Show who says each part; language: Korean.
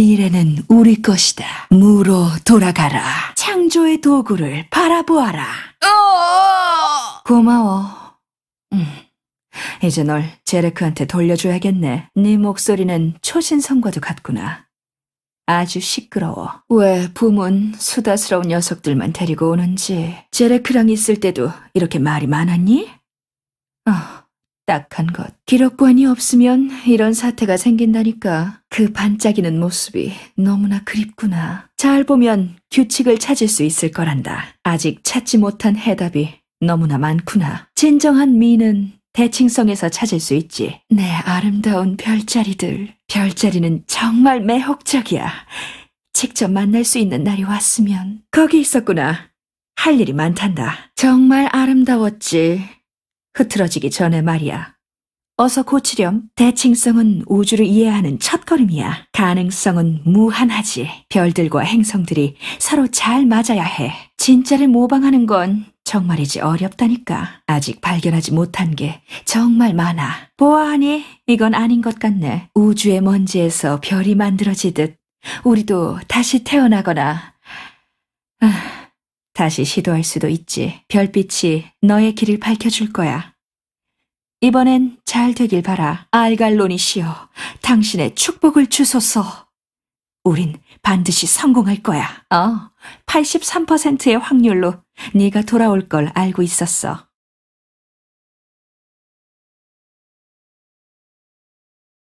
Speaker 1: 미래는 우리 것이다. 무로 돌아가라. 창조의 도구를 바라보아라. 어! 고마워. 이제 널 제레크한테 돌려줘야겠네. 네 목소리는 초신성과도 같구나. 아주 시끄러워. 왜 부문 수다스러운 녀석들만 데리고 오는지. 제레크랑 있을 때도 이렇게 말이 많았니? 어. 딱한 것. 기록관이 없으면 이런 사태가 생긴다니까. 그 반짝이는 모습이 너무나 그립구나. 잘 보면 규칙을 찾을 수 있을 거란다. 아직 찾지 못한 해답이 너무나 많구나. 진정한 미는 대칭성에서 찾을 수 있지. 내 아름다운 별자리들. 별자리는 정말 매혹적이야. 직접 만날 수 있는 날이 왔으면. 거기 있었구나. 할 일이 많단다. 정말 아름다웠지. 흐트러지기 전에 말이야. 어서 고치렴. 대칭성은 우주를 이해하는 첫걸음이야. 가능성은 무한하지. 별들과 행성들이 서로 잘 맞아야 해. 진짜를 모방하는 건 정말이지 어렵다니까. 아직 발견하지 못한 게 정말 많아. 보아하니 이건 아닌 것 같네. 우주의 먼지에서 별이 만들어지듯 우리도 다시 태어나거나 아, 다시 시도할 수도 있지. 별빛이 너의 길을 밝혀줄 거야. 이번엔 잘 되길 바라. 알갈론이시여 당신의 축복을 주소서. 우린 반드시 성공할 거야. 어, 83%의 확률로 네가 돌아올 걸 알고 있었어.